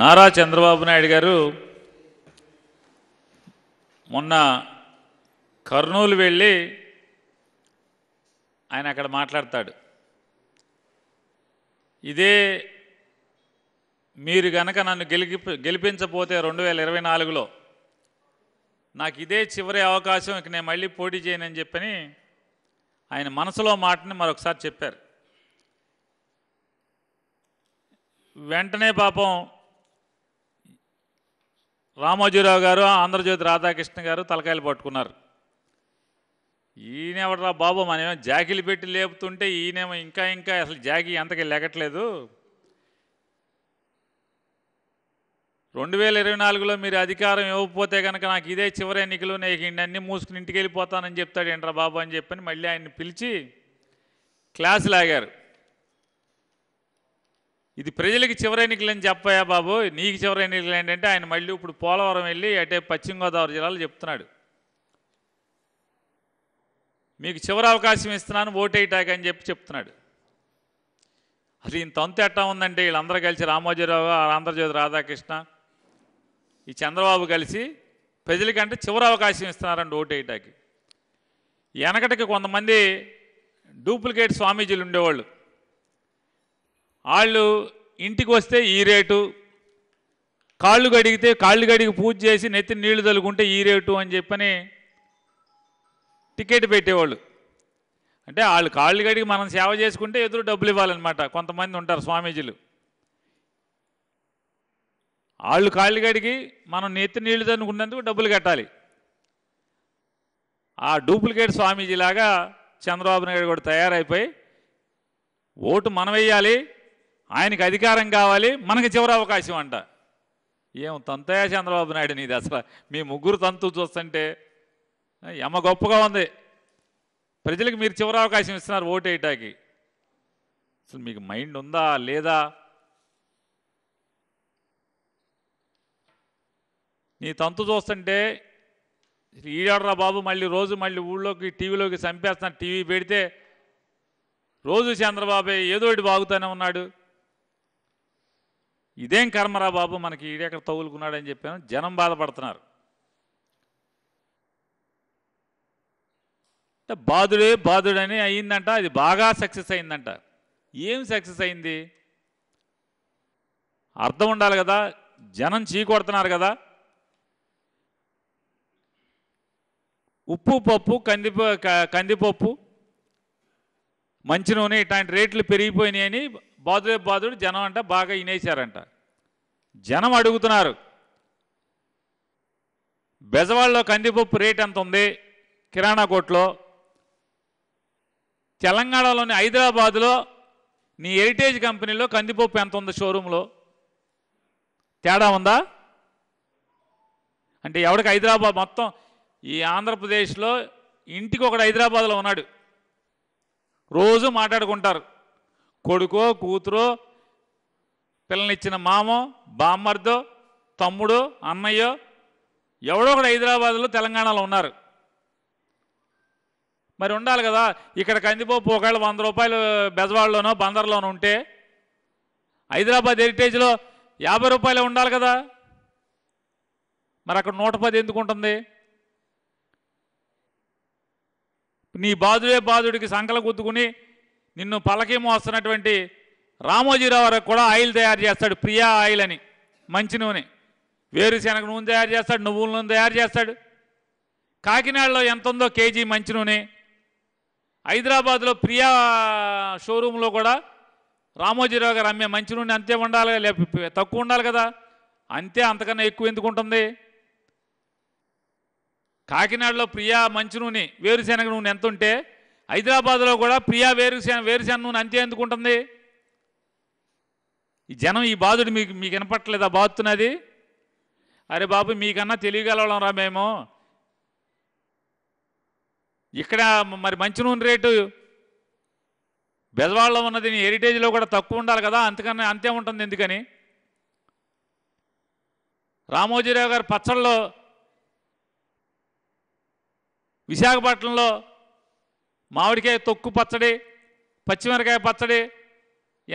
నారా చంద్రబాబు నాయుడు గారు మొన్న కర్నూలు వెళ్ళి ఆయన అక్కడ మాట్లాడతాడు ఇదే మీరు గనక నన్ను గెలిపి గెలిపించపోతే రెండు వేల ఇరవై నాలుగులో నాకు ఇదే చివరి అవకాశం ఇక నేను మళ్ళీ పోటీ చేయనని చెప్పని ఆయన మనసులో మాటని మరొకసారి చెప్పారు వెంటనే పాపం రామోజీరావు గారు ఆంధ్రజ్యోతి రాధాకృష్ణ గారు తలకాయలు పట్టుకున్నారు ఈయనెవడరా బాబు మనమేమో జాకీలు పెట్టి లేపుతుంటే ఈయనేమో ఇంకా ఇంకా అసలు జాకీ ఎంతకీ లెగట్లేదు రెండు వేల ఇరవై నాలుగులో మీరు అధికారం ఇవ్వకపోతే కనుక నాకు ఇదే చివరి ఎన్నికలు నేను అన్నీ మూసుకుని ఇంటికి వెళ్ళిపోతానని చెప్తాడు ఏంట్రా బాబు అని చెప్పని మళ్ళీ ఆయన్ని పిలిచి క్లాసులు లాగారు ఇది ప్రజలకి చివరి ఎన్నికలని చెప్పాయా బాబు నీకు చివరి ఎన్నికలు ఏంటంటే ఆయన మళ్ళీ ఇప్పుడు పోలవరం వెళ్ళి అటే పశ్చిమ గోదావరి జిల్లాలో చెప్తున్నాడు మీకు చివరి అవకాశం ఇస్తున్నాను ఓటేటాక్ అని చెప్పి చెప్తున్నాడు అసలు ఇంత అంత ఎట్టా ఉందంటే వీళ్ళందరూ కలిసి రామోజీరావు ఆంధ్రజ్యోతి రాధాకృష్ణ ఈ చంద్రబాబు కలిసి ప్రజలకంటే చివరి అవకాశం ఇస్తున్నారండి ఓటేటాకి వెనకటికి కొంతమంది డూప్లికేట్ స్వామీజీలు ఉండేవాళ్ళు వాళ్ళు ఇంటికి వస్తే ఈ రేటు కాళ్ళు గడిగితే కాళ్ళు గడిగి పూజ చేసి నెత్తి నీళ్లు తలుగుంటే ఈ రేటు అని చెప్పని టికెట్ పెట్టేవాళ్ళు అంటే వాళ్ళు కాళ్ళు గడిగి మనం సేవ చేసుకుంటే ఎదురు డబ్బులు ఇవ్వాలన్నమాట కొంతమంది ఉంటారు స్వామీజీలు వాళ్ళు కాళ్ళు గడిగి మనం నెత్తి నీళ్లు తనుకునేందుకు డబ్బులు కట్టాలి ఆ డూప్లికేట్ స్వామీజీలాగా చంద్రబాబు నాయుడు కూడా తయారైపోయి ఓటు మనం వేయాలి ఆయనకి అధికారం కావాలి మనకి చివరి అవకాశం అంట ఏం తంతయా చంద్రబాబు నాయుడు నీది అసలు మీ ముగ్గురు తంతు చూస్తుంటే ఎమ్మ గొప్పగా ఉంది ప్రజలకు మీరు చివరి అవకాశం ఇస్తున్నారు ఓటేయటానికి అసలు మీకు మైండ్ ఉందా లేదా నీ తంతు చూస్తుంటే ఈడాడరా బాబు మళ్ళీ రోజు మళ్ళీ ఊళ్ళోకి టీవీలోకి చంపేస్తాను టీవీ పెడితే రోజు చంద్రబాబు ఏదోటి బాగుతూనే ఉన్నాడు ఇదేం కర్మరా బాబు మనకి ఈడెక్కడ తగులుకున్నాడని చెప్పాను జనం బాధపడుతున్నారు బాధుడే బాధుడని అయ్యిందంట అది బాగా సక్సెస్ అయిందంట ఏం సక్సెస్ అయింది అర్థం ఉండాలి కదా జనం చీకొడుతున్నారు కదా ఉప్పు పప్పు కంది కందిపప్పు మంచి నూనె ఇట్లాంటి రేట్లు పెరిగిపోయినాయని బాదురేపు బాదుడు జనం అంట బాగా ఇనేశారంట జనం అడుగుతున్నారు బెజవాడలో కందిపప్పు రేట్ ఎంత ఉంది కిరాణా కొట్లో తెలంగాణలోని హైదరాబాదులో నీ హెరిటేజ్ కంపెనీలో కందిపప్పు ఎంత ఉంది షోరూంలో తేడా ఉందా అంటే ఎవడికి హైదరాబాద్ మొత్తం ఈ ఆంధ్రప్రదేశ్లో ఇంటికి ఒకడు హైదరాబాద్లో ఉన్నాడు రోజు మాట్లాడుకుంటారు కొడుకో కూతురో పిల్లనిచ్చిన మామో బామ్మర్దో తమ్ముడు అన్నయ్యో ఎవడో ఒకడు హైదరాబాద్లో తెలంగాణలో ఉన్నారు మరి ఉండాలి కదా ఇక్కడ కందిపో పోకాళ్ళు వంద రూపాయలు బెజవాడలోనో బందర్లోనో ఉంటే హైదరాబాద్ హెరిటేజ్లో యాభై రూపాయలు ఉండాలి కదా మరి అక్కడ నూట పది ఎందుకు ఉంటుంది నీ బాధుడే బాధుడికి సంకల గుద్దుకుని నిన్ను పలకి మోస్తున్నటువంటి రామోజీరావు గారు కూడా ఆయిల్ తయారు చేస్తాడు ప్రియా ఆయిల్ అని మంచి నూనె వేరుశనగ నూనె తయారు చేస్తాడు నువ్వుల నూనె తయారు చేస్తాడు కాకినాడలో ఎంత ఉందో కేజీ మంచి నూనె హైదరాబాద్లో ప్రియా షోరూంలో కూడా రామోజీరావు గారు అమ్మే మంచి నూనె అంతే ఉండాలి లేకపోతే తక్కువ ఉండాలి కదా అంతే అంతకన్నా ఎక్కువ ఎందుకు ఉంటుంది కాకినాడలో ప్రియా మంచి నూనె వేరుశనగ నూనె ఎంత ఉంటే హైదరాబాద్లో కూడా ప్రియా వేరుశాన వేరుశాన నూనె అంతే ఎందుకుంటుంది ఈ జనం ఈ బాధుడు మీకు మీకు వినపట్టలేదా బాధుతున్నది అరే బాబు మీకన్నా తెలియగలవడం రా మేము ఇక్కడ మరి మంచి నూనె రేటు బెదవాళ్ళలో ఉన్నది హెరిటేజ్లో కూడా తక్కువ ఉండాలి కదా అంతకన్నా అంతే ఉంటుంది ఎందుకని రామోజీరావు గారు పచ్చళ్ళలో విశాఖపట్నంలో మామిడికాయ తొక్కు పచ్చడి పచ్చిమిరకాయ పచ్చడి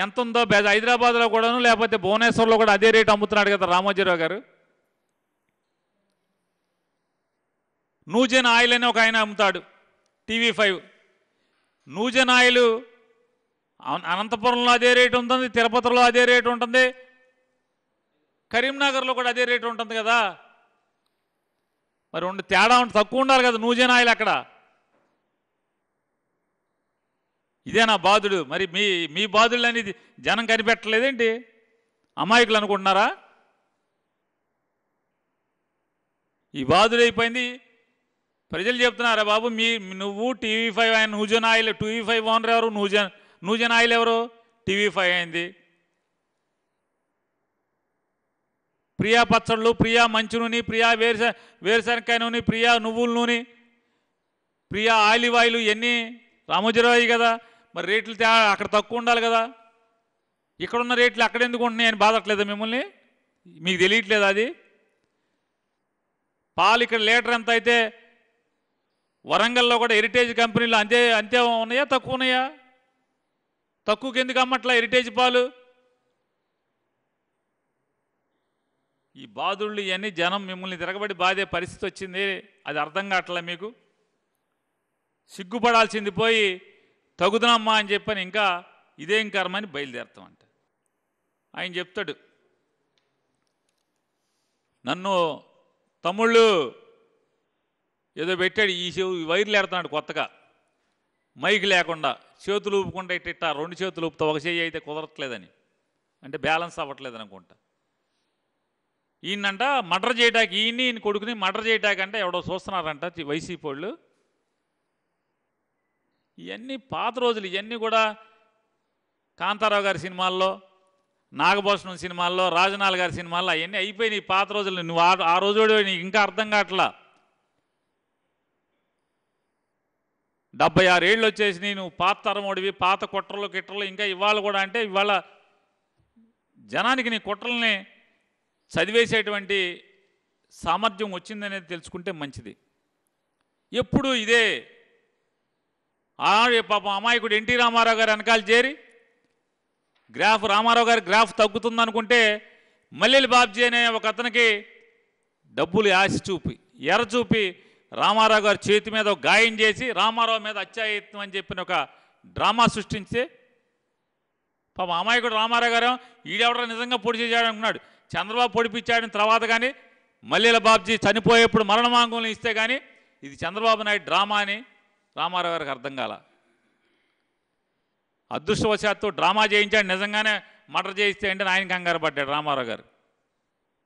ఎంత ఉందో బెజ హైదరాబాద్లో కూడాను లేకపోతే భువనేశ్వర్లో కూడా అదే రేటు అమ్ముతున్నాడు కదా రామోజీరావు గారు నూజెన్ ఆయిల్ అని ఒక ఆయన అమ్ముతాడు టీవీ ఫైవ్ నూజెన్ ఆయిల్ అనంతపురంలో అదే రేటు ఉంటుంది తిరుపతిలో అదే రేటు ఉంటుంది కరీంనగర్లో కూడా అదే రేటు ఉంటుంది కదా మరి ఉండి తేడా ఉంటుంది తక్కువ ఉండాలి కదా నూజెన్ ఆయిల్ అక్కడ ఇదే నా బాధుడు మరి మీ మీ బాధుడు అనేది జనం కనిపెట్టలేదేంటి అమాయకులు అనుకుంటున్నారా ఈ బాధుడైపోయింది ప్రజలు చెప్తున్నారా బాబు మీ నువ్వు టీవీ ఫైవ్ ఆయన నూజన్ ఆయిల్ టీవీ ఫైవ్ ఓనర్ ఎవరు నూజన్ నూజన్ ఆయిల్ ఎవరు టీవీ ఫైవ్ అయింది ప్రియా పచ్చళ్ళు ప్రియా మంచి నూనె ప్రియా వేరుస వేరుశనకాయ నూనె ప్రియా నువ్వుల నూనె ప్రియా ఆయిలివ్ ఆయిల్ ఇవన్నీ రామోజీరావు కదా మరి రేట్లు అక్కడ తక్కువ ఉండాలి కదా ఇక్కడున్న రేట్లు అక్కడ ఎందుకు ఉంటున్నాయని బాధట్లేదా మిమ్మల్ని మీకు తెలియట్లేదు అది పాలు ఇక్కడ లీటర్ ఎంత అయితే వరంగల్లో కూడా హెరిటేజ్ కంపెనీలు అంతే అంతే ఉన్నాయా తక్కువ ఉన్నాయా తక్కువకి ఎందుకు అమ్మట్లా హెరిటేజ్ పాలు ఈ బాధుళ్ళు ఇవన్నీ జనం మిమ్మల్ని తిరగబడి బాధే పరిస్థితి వచ్చింది అది అర్థం కావట్లే మీకు సిగ్గుపడాల్సింది పోయి తగుదనమ్మా అని చెప్పని ఇంకా ఇదేం కర్మని బయలుదేరతామంట ఆయన చెప్తాడు నన్ను తమ్ముళ్ళు ఏదో పెట్టాడు ఈ చెవు వైర్లు ఏడుతున్నాడు కొత్తగా మైక్ లేకుండా చేతులు ఊపుకుంటే ఇట్టిట్ట రెండు చేతులు ఊపుతా ఒక చేయి అయితే కుదరట్లేదని అంటే బ్యాలెన్స్ అవ్వట్లేదు అనుకుంటా ఈయనంట మర్డర్ చేయటానికి ఈయన్ని ఈయన కొడుకుని మర్డర్ చేయటాకంటే ఎవడో చూస్తున్నారంట వైసీపీ వాళ్ళు ఇవన్నీ పాత రోజులు ఇవన్నీ కూడా కాంతారావు గారి సినిమాల్లో నాగభూషణం సినిమాల్లో రాజనాల్ గారి సినిమాల్లో అవన్నీ అయిపోయినాయి పాత రోజులు నువ్వు ఆ ఆ రోజు నీకు ఇంకా అర్థం కావట్లా డెబ్బై ఆరు ఏళ్ళు వచ్చేసి నువ్వు పాత తరమోడివి పాత కుట్రలు కిట్రలు ఇంకా ఇవాళ కూడా అంటే ఇవాళ జనానికి నీ కుట్రల్ని చదివేసేటువంటి సామర్థ్యం వచ్చిందనేది తెలుసుకుంటే మంచిది ఎప్పుడు ఇదే ఆనాడు పాపం అమాయకుడు ఎన్టీ రామారావు గారు వెనకాల చేరి గ్రాఫ్ రామారావు గారి గ్రాఫ్ తగ్గుతుంది అనుకుంటే మల్లెలి బాబ్జీ అనే ఒక అతనికి డబ్బులు ఆశి చూపి ఎర్ర చూపి రామారావు గారి చేతి మీద గాయం చేసి రామారావు మీద అత్యాయత్నం అని చెప్పిన ఒక డ్రామా సృష్టించే పాప అమాయకుడు రామారావు గారు ఈడెవడో నిజంగా పొడి చేశాడు అనుకున్నాడు చంద్రబాబు పొడిపించాడిన తర్వాత కానీ మల్లెల బాబ్జీ చనిపోయేప్పుడు మరణమాంగంలో ఇస్తే కానీ ఇది చంద్రబాబు నాయుడు డ్రామా అని రామారావు గారికి అర్థం కాల అదృష్టవశాత్తు డ్రామా చేయించాడు నిజంగానే మర్డర్ చేయిస్తే అంటే ఆయన కంగారు పడ్డాడు రామారావు గారు